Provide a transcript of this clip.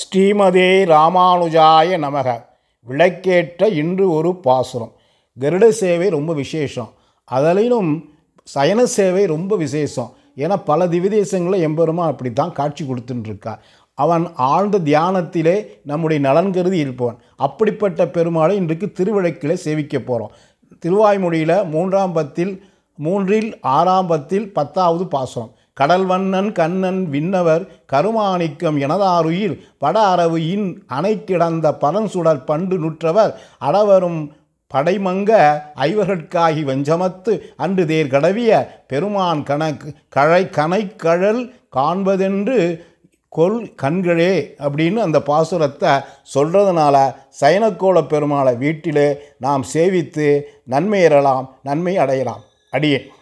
ஸ்ரீமதே ராமானுஜாய நமக விளக்கேற்ற இன்று ஒரு பாசுரம் கருட சேவை ரொம்ப விசேஷம் அதிலும் சயன சேவை ரொம்ப விசேஷம் ஏன்னா பல திவிதேசங்களில் எம்பெருமா அப்படி தான் காட்சி கொடுத்துட்டுருக்கார் அவன் ஆழ்ந்த தியானத்திலே நம்முடைய நலன் கருதி இருப்பவன் அப்படிப்பட்ட பெருமாளை இன்றைக்கு திருவிழக்கிலே சேவிக்க போகிறோம் திருவாய்மொழியில் மூன்றாம் பத்தில் மூன்றில் ஆறாம் பத்தில் பத்தாவது பாசுரம் கடல்வண்ணன் கண்ணன் விண்ணவர் கருமாணிக்கம் எனதாருயில் பட அரவு இன் அணைக்கிடந்த பரன்சுடர் பண்டு நுற்றவர் அடவரும் படைமங்க ஐவர்கட்காகி வஞ்சமத்து அன்று தேர் கடவிய பெருமான் கணக்கு கழை கணைக்கழல் காண்பதென்று கொல் கண்களே அப்படின்னு அந்த பாசுரத்தை சொல்கிறதுனால சைனக்கோள பெருமாளை வீட்டிலே நாம் சேவித்து நன்மை நன்மை அடையலாம் அடியேன்